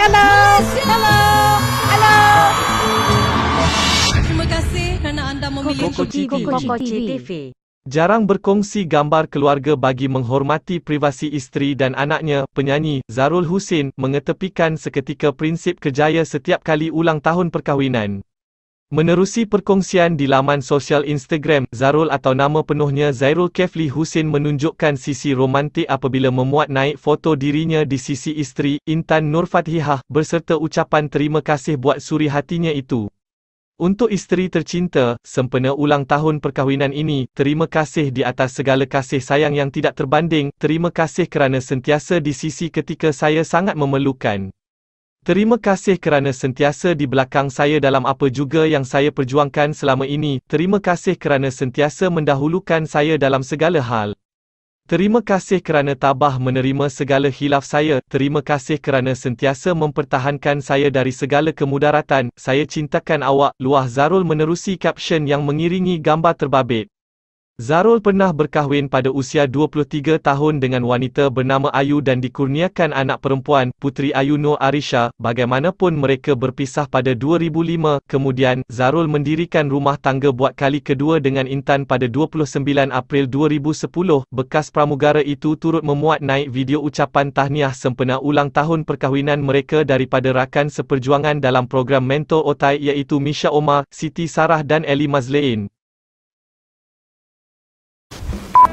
Hello. Hello. Hello. Terima kasih kerana anda memilih Koko TV. Koko TV. TV. Jarang berkongsi gambar keluarga bagi menghormati privasi isteri dan anaknya, penyanyi Zarul Husin mengetepikan seketika prinsip kejaya setiap kali ulang tahun perkahwinan. Menerusi perkongsian di laman sosial Instagram, Zarul atau nama penuhnya Zairul Kefli Husin menunjukkan sisi romantik apabila memuat naik foto dirinya di sisi isteri, Intan Nur berserta ucapan terima kasih buat suri hatinya itu. Untuk isteri tercinta, sempena ulang tahun perkahwinan ini, terima kasih di atas segala kasih sayang yang tidak terbanding, terima kasih kerana sentiasa di sisi ketika saya sangat memerlukan. Terima kasih kerana sentiasa di belakang saya dalam apa juga yang saya perjuangkan selama ini. Terima kasih kerana sentiasa mendahulukan saya dalam segala hal. Terima kasih kerana tabah menerima segala hilaf saya. Terima kasih kerana sentiasa mempertahankan saya dari segala kemudaratan. Saya cintakan awak. Luah Zarul menerusi caption yang mengiringi gambar terbabit. Zarul pernah berkahwin pada usia 23 tahun dengan wanita bernama Ayu dan dikurniakan anak perempuan, Puteri Ayu Nur Arisha. Bagaimanapun mereka berpisah pada 2005, kemudian, Zarul mendirikan rumah tangga buat kali kedua dengan Intan pada 29 April 2010. Bekas pramugara itu turut memuat naik video ucapan tahniah sempena ulang tahun perkahwinan mereka daripada rakan seperjuangan dalam program Mentor Otai iaitu Misha Omar, Siti Sarah dan Ellie Mazlein.